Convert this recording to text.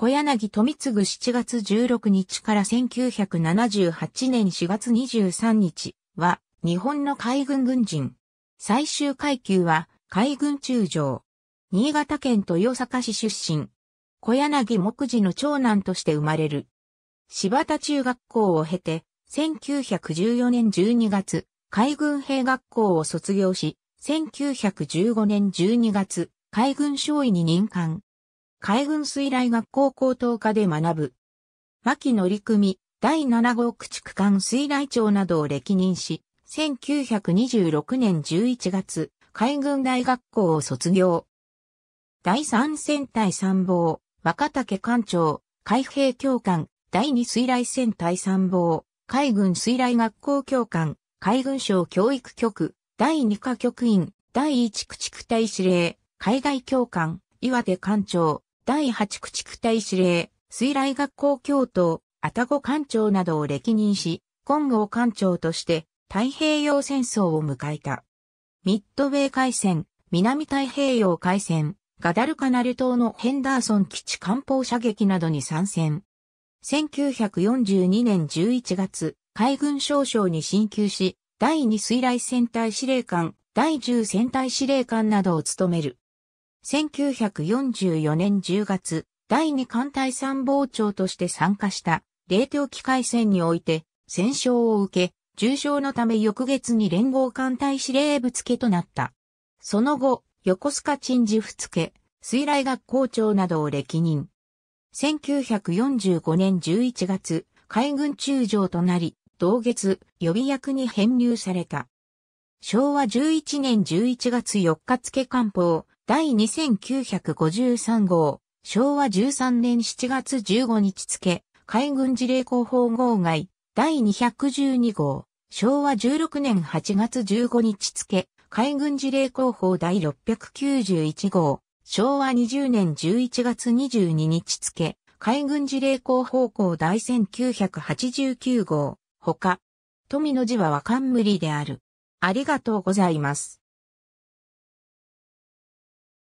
小柳富次7月16日から1978年4月23日は日本の海軍軍人。最終階級は海軍中将。新潟県豊坂市出身。小柳木次の長男として生まれる。柴田中学校を経て、1914年12月、海軍兵学校を卒業し、1915年12月、海軍少尉に任官。海軍水雷学校高等科で学ぶ。牧野陸組第7号駆逐艦水雷長などを歴任し、1926年11月、海軍大学校を卒業。第3戦隊参謀、若竹艦長、海兵教官、第2水雷戦隊参謀、海軍水雷学校教官、海軍省教育局、第2課局員、第1駆逐隊司令、海外教官、岩手艦長、第8駆逐隊司令、水雷学校教頭、タゴ艦長などを歴任し、金剛艦長として太平洋戦争を迎えた。ミッドウェー海戦、南太平洋海戦、ガダルカナル島のヘンダーソン基地艦砲射撃などに参戦。1942年11月、海軍少将に進級し、第2水雷戦隊司令官、第10戦隊司令官などを務める。1944年10月、第二艦隊参謀長として参加した冷凍機械戦において戦勝を受け、重傷のため翌月に連合艦隊司令部付となった。その後、横須賀鎮守府付、水雷学校長などを歴任。1945年11月、海軍中将となり、同月、予備役に編入された。昭和11年11月4日付官報、第2953号、昭和13年7月15日付、海軍事例広報号外、第212号、昭和16年8月15日付、海軍事例広報第691号、昭和20年11月22日付、海軍事例広報号第1989号、ほか、富の字は和冠無理である。ありがとうございます。